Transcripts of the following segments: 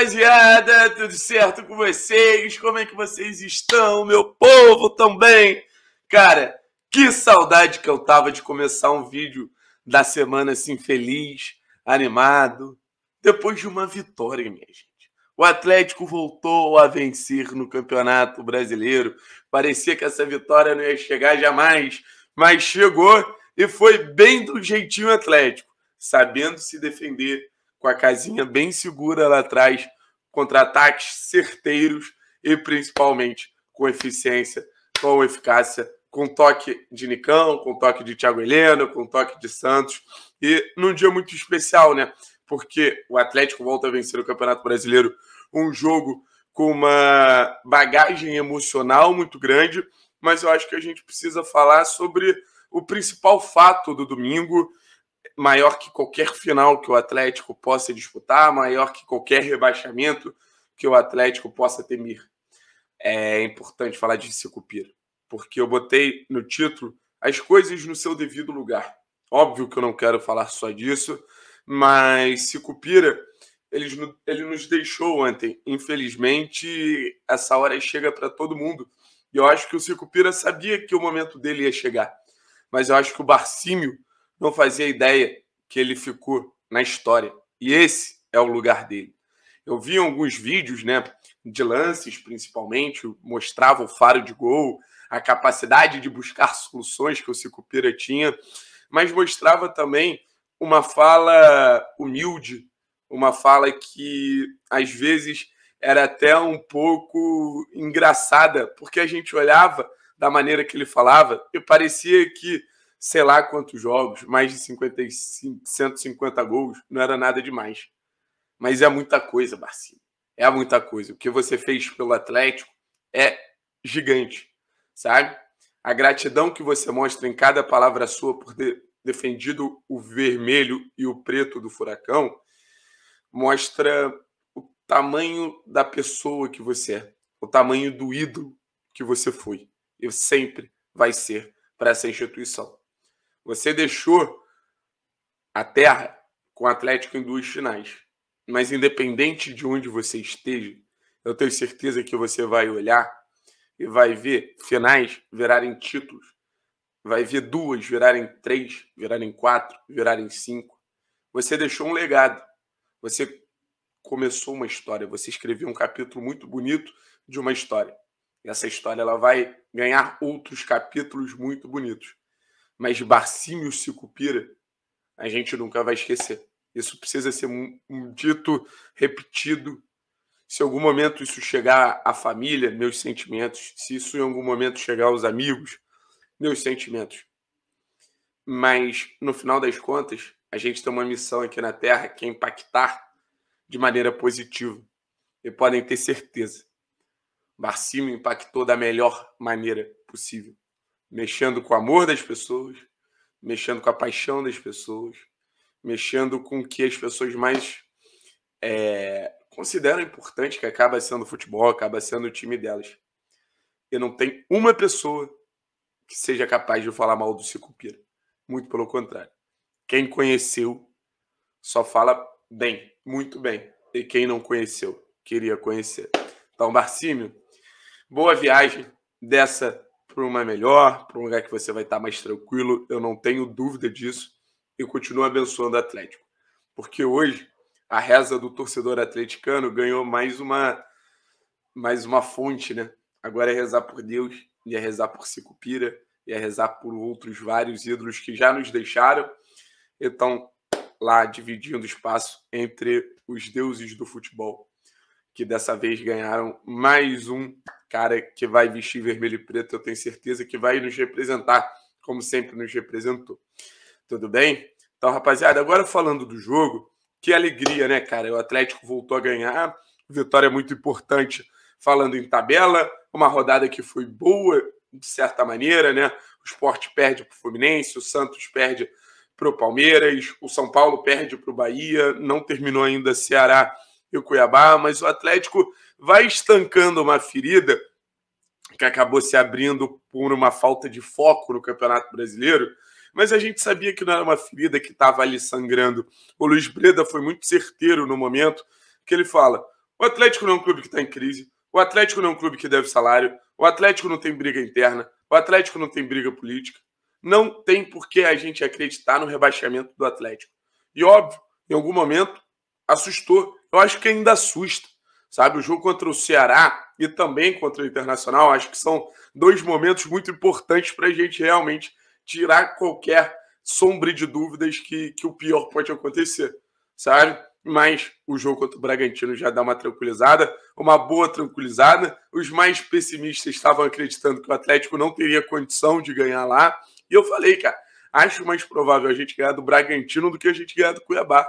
rapaziada, tudo certo com vocês? Como é que vocês estão, meu povo também? Cara, que saudade que eu tava de começar um vídeo da semana assim feliz, animado, depois de uma vitória, minha gente. O Atlético voltou a vencer no Campeonato Brasileiro. Parecia que essa vitória não ia chegar jamais, mas chegou e foi bem do jeitinho Atlético, sabendo se defender com a casinha bem segura lá atrás, contra-ataques certeiros e principalmente com eficiência, com eficácia, com toque de Nicão, com toque de Thiago Helena, com toque de Santos. E num dia muito especial, né? Porque o Atlético volta a vencer o Campeonato Brasileiro, um jogo com uma bagagem emocional muito grande, mas eu acho que a gente precisa falar sobre o principal fato do domingo maior que qualquer final que o Atlético possa disputar, maior que qualquer rebaixamento que o Atlético possa temer. É importante falar de Sicupira, porque eu botei no título as coisas no seu devido lugar. Óbvio que eu não quero falar só disso, mas Sicupira ele, ele nos deixou ontem. Infelizmente, essa hora chega para todo mundo. E eu acho que o Sicupira sabia que o momento dele ia chegar. Mas eu acho que o Barcímio não fazia ideia que ele ficou na história. E esse é o lugar dele. Eu vi alguns vídeos, né, de lances principalmente, mostrava o faro de gol, a capacidade de buscar soluções que o Sicupira tinha, mas mostrava também uma fala humilde, uma fala que às vezes era até um pouco engraçada, porque a gente olhava da maneira que ele falava e parecia que sei lá quantos jogos, mais de 55, 150 gols, não era nada demais. Mas é muita coisa, Barcinho. É muita coisa. O que você fez pelo Atlético é gigante, sabe? A gratidão que você mostra em cada palavra sua por ter defendido o vermelho e o preto do furacão mostra o tamanho da pessoa que você é, o tamanho do ídolo que você foi e sempre vai ser para essa instituição. Você deixou a terra com o Atlético em duas finais. Mas independente de onde você esteja, eu tenho certeza que você vai olhar e vai ver finais virarem títulos. Vai ver duas virarem três, virarem quatro, virarem cinco. Você deixou um legado. Você começou uma história. Você escreveu um capítulo muito bonito de uma história. E essa história ela vai ganhar outros capítulos muito bonitos mas Barcímio Sicupira, a gente nunca vai esquecer. Isso precisa ser um, um dito, repetido. Se em algum momento isso chegar à família, meus sentimentos. Se isso em algum momento chegar aos amigos, meus sentimentos. Mas, no final das contas, a gente tem uma missão aqui na Terra que é impactar de maneira positiva. E podem ter certeza. Barcimo impactou da melhor maneira possível mexendo com o amor das pessoas, mexendo com a paixão das pessoas, mexendo com o que as pessoas mais é, consideram importante, que acaba sendo o futebol, acaba sendo o time delas. E não tem uma pessoa que seja capaz de falar mal do Sicupira. Muito pelo contrário. Quem conheceu só fala bem, muito bem. E quem não conheceu, queria conhecer. Então, Barcímio, boa viagem dessa para um lugar melhor, para um lugar que você vai estar mais tranquilo. Eu não tenho dúvida disso. E continua abençoando o Atlético. Porque hoje a reza do torcedor atleticano ganhou mais uma mais uma fonte, né? Agora é rezar por Deus, e é rezar por Sicupira, e é rezar por outros vários ídolos que já nos deixaram. Então, lá dividindo espaço entre os deuses do futebol que dessa vez ganharam mais um cara que vai vestir vermelho e preto, eu tenho certeza que vai nos representar, como sempre nos representou. Tudo bem? Então, rapaziada, agora falando do jogo, que alegria, né, cara? O Atlético voltou a ganhar, vitória muito importante. Falando em tabela, uma rodada que foi boa, de certa maneira, né? O Sport perde para o Fluminense, o Santos perde para o Palmeiras, o São Paulo perde para o Bahia, não terminou ainda Ceará e o Cuiabá, mas o Atlético vai estancando uma ferida que acabou se abrindo por uma falta de foco no Campeonato Brasileiro, mas a gente sabia que não era uma ferida que estava ali sangrando. O Luiz Breda foi muito certeiro no momento que ele fala: o Atlético não é um clube que está em crise, o Atlético não é um clube que deve salário, o Atlético não tem briga interna, o Atlético não tem briga política. Não tem por que a gente acreditar no rebaixamento do Atlético. E óbvio, em algum momento assustou eu acho que ainda assusta, sabe? O jogo contra o Ceará e também contra o Internacional, acho que são dois momentos muito importantes para a gente realmente tirar qualquer sombra de dúvidas que, que o pior pode acontecer, sabe? Mas o jogo contra o Bragantino já dá uma tranquilizada, uma boa tranquilizada. Os mais pessimistas estavam acreditando que o Atlético não teria condição de ganhar lá. E eu falei, cara, acho mais provável a gente ganhar do Bragantino do que a gente ganhar do Cuiabá.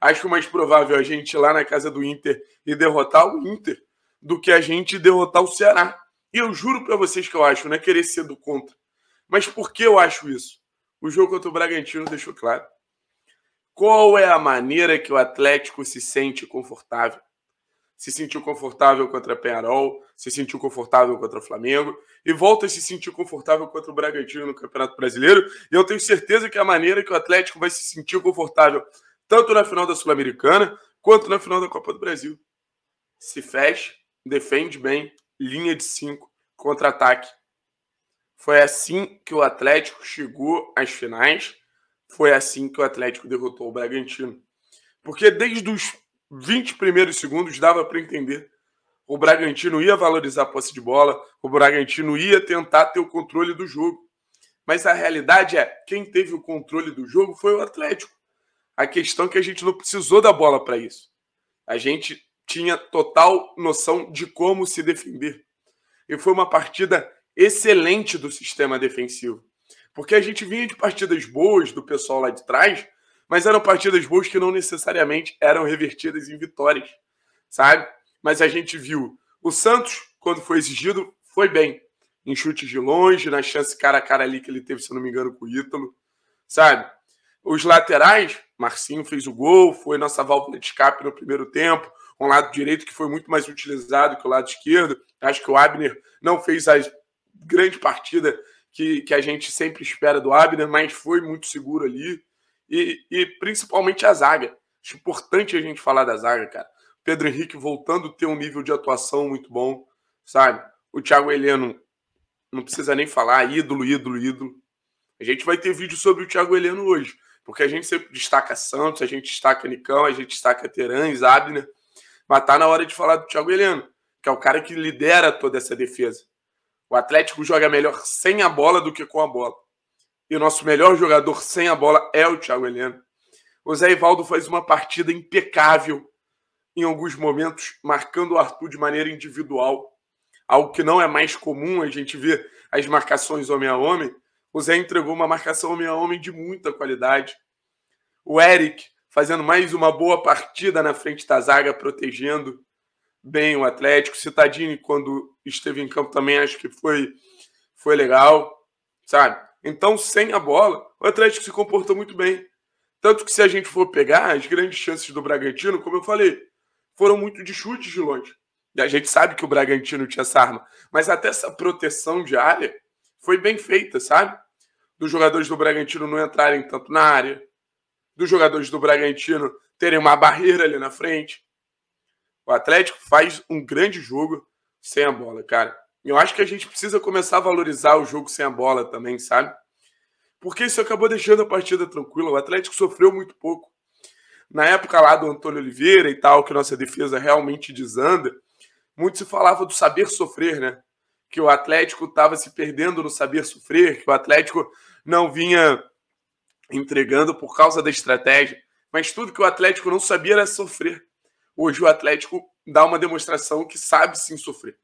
Acho mais provável é a gente ir lá na casa do Inter e derrotar o Inter do que a gente derrotar o Ceará. E eu juro para vocês que eu acho, não é querer ser do contra. Mas por que eu acho isso? O jogo contra o Bragantino deixou claro. Qual é a maneira que o Atlético se sente confortável? Se sentiu confortável contra a Penarol, se sentiu confortável contra o Flamengo e volta a se sentir confortável contra o Bragantino no Campeonato Brasileiro. E eu tenho certeza que a maneira que o Atlético vai se sentir confortável tanto na final da Sul-Americana quanto na final da Copa do Brasil. Se fecha, defende bem, linha de 5, contra-ataque. Foi assim que o Atlético chegou às finais, foi assim que o Atlético derrotou o Bragantino. Porque desde os 20 primeiros segundos dava para entender. O Bragantino ia valorizar a posse de bola, o Bragantino ia tentar ter o controle do jogo. Mas a realidade é, quem teve o controle do jogo foi o Atlético. A questão é que a gente não precisou da bola para isso. A gente tinha total noção de como se defender. E foi uma partida excelente do sistema defensivo. Porque a gente vinha de partidas boas do pessoal lá de trás, mas eram partidas boas que não necessariamente eram revertidas em vitórias, sabe? Mas a gente viu o Santos, quando foi exigido, foi bem. Em chutes de longe, na chance cara a cara ali que ele teve, se não me engano, com o Ítalo, sabe? Os laterais, Marcinho fez o gol, foi nossa válvula de escape no primeiro tempo. Um lado direito que foi muito mais utilizado que o lado esquerdo. Acho que o Abner não fez a grande partida que, que a gente sempre espera do Abner, mas foi muito seguro ali. E, e principalmente a zaga. Acho importante a gente falar da zaga, cara. Pedro Henrique voltando a ter um nível de atuação muito bom, sabe? O Thiago Heleno, não precisa nem falar, ídolo, ídolo, ídolo. A gente vai ter vídeo sobre o Thiago Heleno hoje. Porque a gente sempre destaca Santos, a gente destaca Nicão, a gente destaca Terães, Abner. Mas tá na hora de falar do Thiago Heleno, que é o cara que lidera toda essa defesa. O Atlético joga melhor sem a bola do que com a bola. E o nosso melhor jogador sem a bola é o Thiago Heleno. O Zé Ivaldo faz uma partida impecável em alguns momentos, marcando o Arthur de maneira individual, algo que não é mais comum a gente ver as marcações homem a homem, o Zé entregou uma marcação homem a homem de muita qualidade. O Eric fazendo mais uma boa partida na frente da zaga, protegendo bem o Atlético. Citadini, quando esteve em campo também, acho que foi, foi legal, sabe? Então, sem a bola, o Atlético se comportou muito bem. Tanto que se a gente for pegar as grandes chances do Bragantino, como eu falei, foram muito de chutes de longe. E a gente sabe que o Bragantino tinha essa arma. Mas até essa proteção de área foi bem feita, sabe? dos jogadores do Bragantino não entrarem tanto na área, dos jogadores do Bragantino terem uma barreira ali na frente. O Atlético faz um grande jogo sem a bola, cara. Eu acho que a gente precisa começar a valorizar o jogo sem a bola também, sabe? Porque isso acabou deixando a partida tranquila. O Atlético sofreu muito pouco. Na época lá do Antônio Oliveira e tal, que nossa defesa realmente desanda, muito se falava do saber sofrer, né? que o Atlético estava se perdendo no saber sofrer, que o Atlético não vinha entregando por causa da estratégia. Mas tudo que o Atlético não sabia era sofrer. Hoje o Atlético dá uma demonstração que sabe sim sofrer.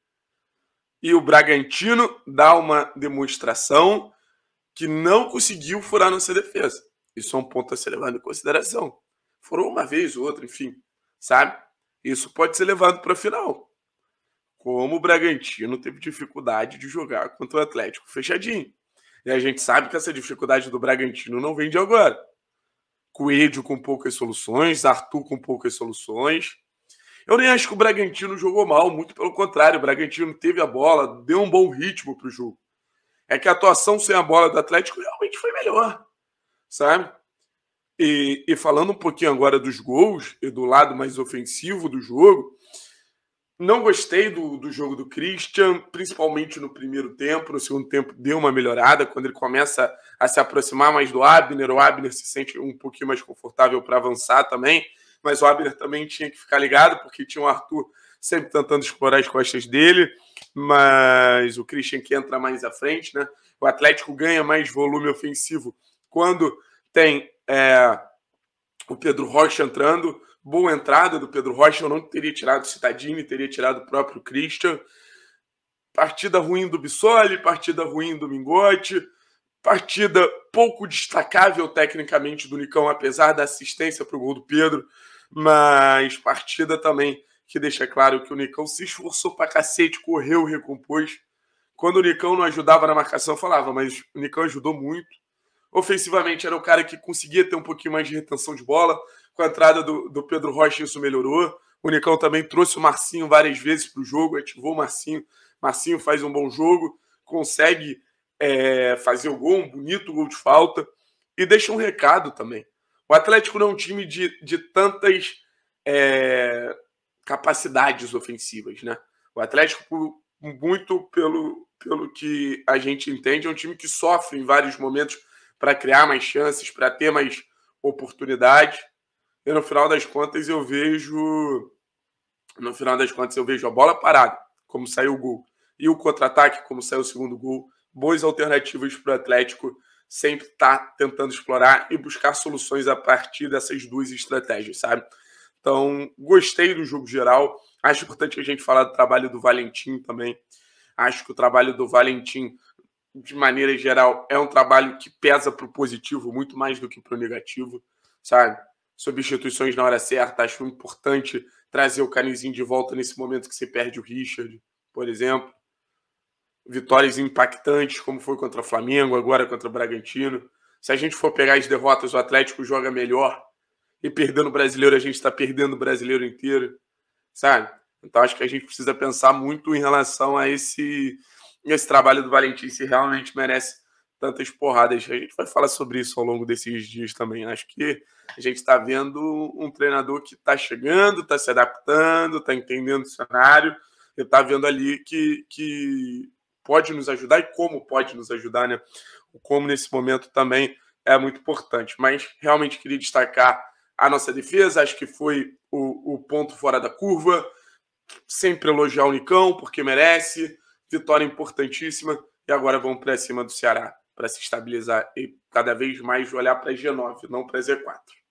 E o Bragantino dá uma demonstração que não conseguiu furar nossa defesa. Isso é um ponto a ser levado em consideração. Furou uma vez ou outra, enfim, sabe? Isso pode ser levado para a final como o Bragantino teve dificuldade de jogar contra o Atlético fechadinho. E a gente sabe que essa dificuldade do Bragantino não vem de agora. Coelho com poucas soluções, Arthur com poucas soluções. Eu nem acho que o Bragantino jogou mal, muito pelo contrário, o Bragantino teve a bola, deu um bom ritmo para o jogo. É que a atuação sem a bola do Atlético realmente foi melhor, sabe? E, e falando um pouquinho agora dos gols e do lado mais ofensivo do jogo, não gostei do, do jogo do Christian, principalmente no primeiro tempo. No segundo tempo deu uma melhorada quando ele começa a se aproximar mais do Abner. O Abner se sente um pouquinho mais confortável para avançar também, mas o Abner também tinha que ficar ligado porque tinha o Arthur sempre tentando explorar as costas dele, mas o Christian que entra mais à frente, né? O Atlético ganha mais volume ofensivo quando tem é, o Pedro Rocha entrando boa entrada do Pedro Rocha, eu não teria tirado o Citadini, teria tirado o próprio Christian. Partida ruim do Bissoli, partida ruim do Mingote, partida pouco destacável tecnicamente do Nicão, apesar da assistência para o gol do Pedro, mas partida também que deixa claro que o Nicão se esforçou para cacete, correu, recompôs. Quando o Nicão não ajudava na marcação, falava, mas o Nicão ajudou muito. Ofensivamente, era o cara que conseguia ter um pouquinho mais de retenção de bola. Com a entrada do, do Pedro Rocha, isso melhorou. O Nicão também trouxe o Marcinho várias vezes para o jogo, ativou o Marcinho. Marcinho faz um bom jogo, consegue é, fazer o gol, um bonito gol de falta. E deixa um recado também. O Atlético não é um time de, de tantas é, capacidades ofensivas, né? O Atlético, muito pelo, pelo que a gente entende, é um time que sofre em vários momentos para criar mais chances, para ter mais oportunidade. E no final das contas eu vejo no final das contas eu vejo a bola parada, como saiu o gol, e o contra-ataque, como saiu o segundo gol, boas alternativas para o Atlético sempre estar tá tentando explorar e buscar soluções a partir dessas duas estratégias, sabe? Então, gostei do jogo geral. Acho importante a gente falar do trabalho do Valentim também. Acho que o trabalho do Valentim de maneira geral, é um trabalho que pesa para o positivo muito mais do que para o negativo, sabe? Substituições na hora certa, acho importante trazer o Canizinho de volta nesse momento que você perde o Richard, por exemplo. Vitórias impactantes, como foi contra o Flamengo, agora contra o Bragantino. Se a gente for pegar as derrotas, o Atlético joga melhor. E perdendo o brasileiro, a gente está perdendo o brasileiro inteiro, sabe? Então acho que a gente precisa pensar muito em relação a esse esse trabalho do Valentim se realmente merece tantas porradas. A gente vai falar sobre isso ao longo desses dias também. Acho que a gente está vendo um treinador que está chegando, está se adaptando, está entendendo o cenário e está vendo ali que, que pode nos ajudar e como pode nos ajudar, né? O como nesse momento também é muito importante. Mas realmente queria destacar a nossa defesa, acho que foi o, o ponto fora da curva. Sempre elogiar o Nicão, porque merece vitória importantíssima. E agora vamos para cima do Ceará para se estabilizar e cada vez mais olhar para G9, não para Z4.